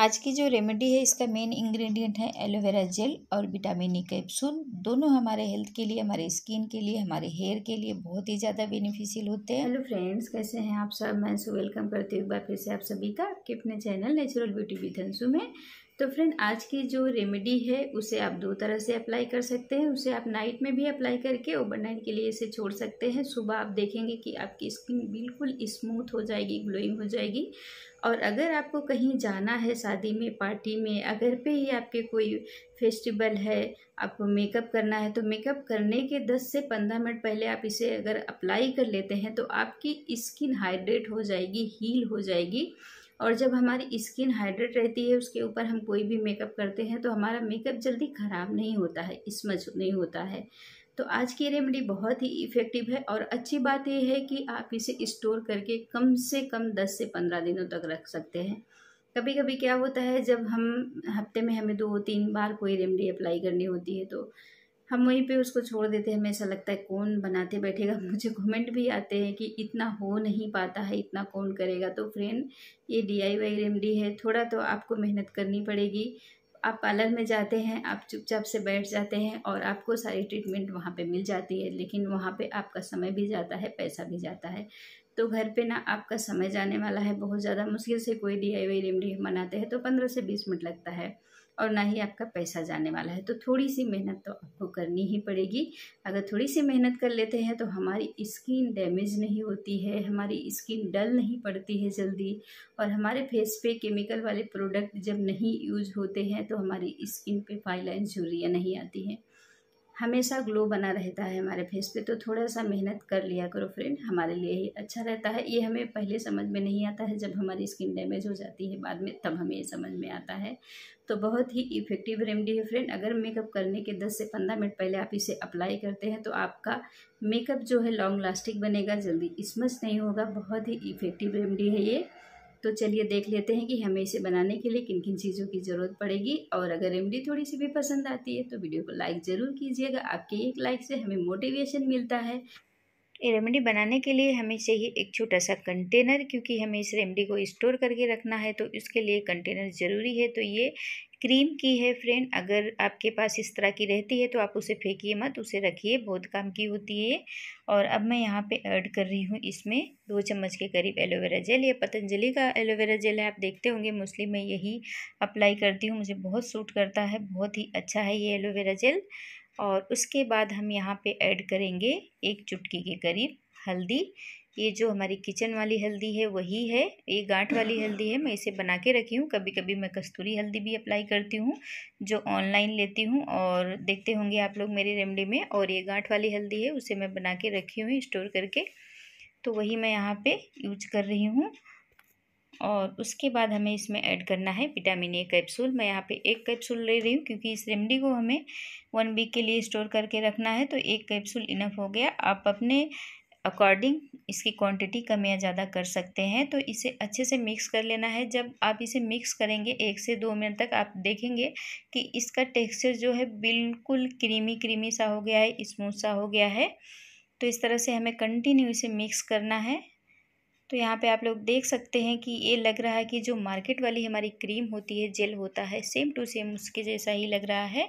आज की जो रेमेडी है इसका मेन इंग्रेडिएंट है एलोवेरा जेल और विटामिन ई कैप्सूल दोनों हमारे हेल्थ के लिए हमारे स्किन के लिए हमारे हेयर के लिए बहुत ही ज़्यादा बेनिफिशियल होते हैं हेलो फ्रेंड्स कैसे हैं आप सब मैं सो वेलकम करती हूँ एक बार फिर से आप सभी का आपके अपने चैनल नेचुरल ब्यूटी विद में तो फ्रेंड आज की जो रेमेडी है उसे आप दो तरह से अप्लाई कर सकते हैं उसे आप नाइट में भी अप्लाई करके ओवरनाइट के लिए इसे छोड़ सकते हैं सुबह आप देखेंगे कि आपकी स्किन बिल्कुल स्मूथ हो जाएगी ग्लोइंग हो जाएगी और अगर आपको कहीं जाना है शादी में पार्टी में अगर पे ही आपके कोई फेस्टिवल है आपको मेकअप करना है तो मेकअप करने के 10 से 15 मिनट पहले आप इसे अगर अप्लाई कर लेते हैं तो आपकी स्किन हाइड्रेट हो जाएगी हील हो जाएगी और जब हमारी स्किन हाइड्रेट रहती है उसके ऊपर हम कोई भी मेकअप करते हैं तो हमारा मेकअप जल्दी ख़राब नहीं होता है स्मच नहीं होता है तो आज की रेमेडी बहुत ही इफ़ेक्टिव है और अच्छी बात यह है कि आप इसे स्टोर करके कम से कम दस से पंद्रह दिनों तक रख सकते हैं कभी कभी क्या होता है जब हम हफ्ते में हमें दो तीन बार कोई रेमेडी अप्लाई करनी होती है तो हम वहीं पे उसको छोड़ देते हैं हमें ऐसा लगता है कौन बनाते बैठेगा मुझे कमेंट भी आते हैं कि इतना हो नहीं पाता है इतना कौन करेगा तो फ्रेंड ये डीआईवाई रेमेडी है थोड़ा तो आपको मेहनत करनी पड़ेगी आप पार्लर में जाते हैं आप चुपचाप से बैठ जाते हैं और आपको सारी ट्रीटमेंट वहाँ पे मिल जाती है लेकिन वहाँ पे आपका समय भी जाता है पैसा भी जाता है तो घर पे ना आपका समय जाने वाला है बहुत ज़्यादा मुश्किल से कोई डी आई वाई रेमडी बनाते हैं तो पंद्रह से बीस मिनट लगता है और ना ही आपका पैसा जाने वाला है तो थोड़ी सी मेहनत तो आपको करनी ही पड़ेगी अगर थोड़ी सी मेहनत कर लेते हैं तो हमारी स्किन डैमेज नहीं होती है हमारी स्किन डल नहीं पड़ती है जल्दी और हमारे फेस पे केमिकल वाले प्रोडक्ट जब नहीं यूज होते हैं तो हमारी स्किन पे फाइलाइन झुर्रियाँ नहीं आती हैं हमेशा ग्लो बना रहता है हमारे फेस पे तो थोड़ा सा मेहनत कर लिया करो फ्रेंड हमारे लिए ही अच्छा रहता है ये हमें पहले समझ में नहीं आता है जब हमारी स्किन डैमेज हो जाती है बाद में तब हमें ये समझ में आता है तो बहुत ही इफेक्टिव रेमडी है फ्रेंड अगर मेकअप करने के 10 से 15 मिनट पहले आप इसे अप्लाई करते हैं तो आपका मेकअप जो है लॉन्ग लास्टिंग बनेगा जल्दी स्मच नहीं होगा बहुत ही इफेक्टिव रेमडी है ये तो चलिए देख लेते हैं कि हमें इसे बनाने के लिए किन किन चीज़ों की ज़रूरत पड़ेगी और अगर रेमडी थोड़ी सी भी पसंद आती है तो वीडियो को लाइक ज़रूर कीजिएगा आपके एक लाइक से हमें मोटिवेशन मिलता है ये रेमेडी बनाने के लिए हमें चाहिए एक छोटा सा कंटेनर क्योंकि हमें इस रेमेडी को स्टोर करके रखना है तो इसके लिए कंटेनर ज़रूरी है तो ये क्रीम की है फ्रेंड अगर आपके पास इस तरह की रहती है तो आप उसे फेंकिए मत उसे रखिए बहुत काम की होती है और अब मैं यहाँ पे ऐड कर रही हूँ इसमें दो चम्मच के करीब एलोवेरा जेल या पतंजलि का एलोवेरा जेल है आप देखते होंगे मोस्टली मैं यही अप्लाई करती हूँ मुझे बहुत सूट करता है बहुत ही अच्छा है ये एलोवेरा जेल और उसके बाद हम यहाँ पे ऐड करेंगे एक चुटकी के करीब हल्दी ये जो हमारी किचन वाली हल्दी है वही है ये गांठ वाली हल्दी है मैं इसे बना के रखी हूँ कभी कभी मैं कस्तूरी हल्दी भी अप्लाई करती हूँ जो ऑनलाइन लेती हूँ और देखते होंगे आप लोग मेरी रेमडी में और ये गांठ वाली हल्दी है उसे मैं बना के रखी हुई स्टोर करके तो वही मैं यहाँ पे यूज कर रही हूँ और उसके बाद हमें इसमें ऐड करना है विटामिन ए कैप्सूल मैं यहाँ पे एक कैप्सूल ले रही हूँ क्योंकि इस रेमडी को हमें वन वीक के लिए स्टोर करके रखना है तो एक कैप्सूल इनफ हो गया आप अपने अकॉर्डिंग इसकी क्वांटिटी कम या ज़्यादा कर सकते हैं तो इसे अच्छे से मिक्स कर लेना है जब आप इसे मिक्स करेंगे एक से दो मिनट तक आप देखेंगे कि इसका टेक्सचर जो है बिल्कुल क्रीमी क्रीमी सा हो गया है स्मूथ सा हो गया है तो इस तरह से हमें कंटिन्यू इसे मिक्स करना है तो यहाँ पे आप लोग देख सकते हैं कि ये लग रहा है कि जो मार्केट वाली हमारी क्रीम होती है जेल होता है सेम टू सेम उसके जैसा ही लग रहा है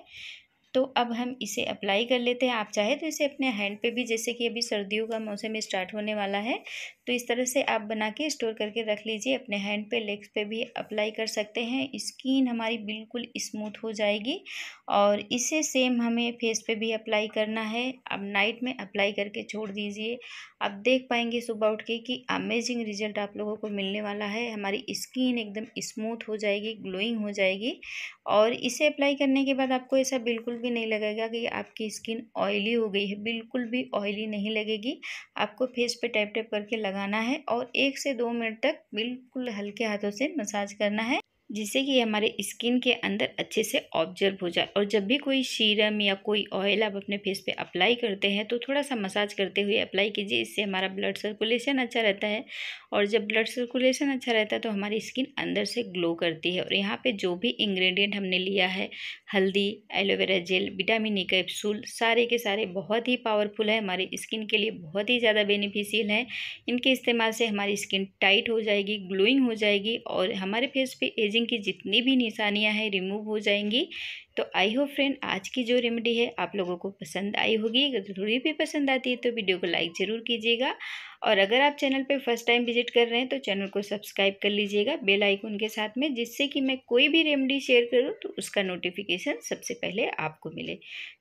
तो अब हम इसे अप्लाई कर लेते हैं आप चाहे तो इसे अपने हैंड पे भी जैसे कि अभी सर्दियों का मौसम स्टार्ट होने वाला है तो इस तरह से आप बना के स्टोर करके रख लीजिए अपने हैंड पे लेग्स पे भी अप्लाई कर सकते हैं स्किन हमारी बिल्कुल स्मूथ हो जाएगी और इसे सेम हमें फेस पे भी अप्लाई करना है अब नाइट में अप्लाई करके छोड़ दीजिए आप देख पाएंगे सुबह उठ के कि अमेजिंग रिजल्ट आप लोगों को मिलने वाला है हमारी स्किन एकदम स्मूथ हो जाएगी ग्लोइंग हो जाएगी और इसे अप्लाई करने के बाद आपको ऐसा बिल्कुल भी नहीं लगेगा कि आपकी स्किन ऑयली हो गई है बिल्कुल भी ऑयली नहीं लगेगी आपको फेस पे टैप टैप करके लगाना है और एक से दो मिनट तक बिल्कुल हल्के हाथों से मसाज करना है जिससे कि हमारे स्किन के अंदर अच्छे से ऑब्जर्व हो जाए और जब भी कोई सीरम या कोई ऑयल आप अपने फेस पे अप्लाई करते हैं तो थोड़ा सा मसाज करते हुए अप्लाई कीजिए इससे हमारा ब्लड सर्कुलेशन अच्छा रहता है और जब ब्लड सर्कुलेशन अच्छा रहता है तो हमारी स्किन अंदर से ग्लो करती है और यहाँ पर जो भी इंग्रेडियंट हमने लिया है हल्दी aloe vera gel vitamin E capsule सारे के सारे बहुत ही पावरफुल है हमारी स्किन के लिए बहुत ही ज़्यादा बेनिफिशियल है इनके इस्तेमाल से हमारी स्किन टाइट हो जाएगी ग्लोइंग हो जाएगी और हमारे फेस पर एजिंग स्किन की जितनी भी निशानियां हैं रिमूव हो जाएंगी तो आई होप फ्रेंड आज की जो रेमेडी है आप लोगों को पसंद आई होगी अगर जरूरी भी पसंद आती है तो वीडियो को लाइक ज़रूर कीजिएगा और अगर आप चैनल पर फर्स्ट टाइम विजिट कर रहे हैं तो चैनल को सब्सक्राइब कर लीजिएगा बेल आइकन के साथ में जिससे कि मैं कोई भी रेमेडी शेयर करूँ तो उसका नोटिफिकेशन सबसे पहले आपको मिले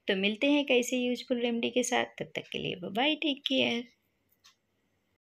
तो मिलते हैं कैसे यूजफुल रेमेडी के साथ तब तक के लिए बाय टेक केयर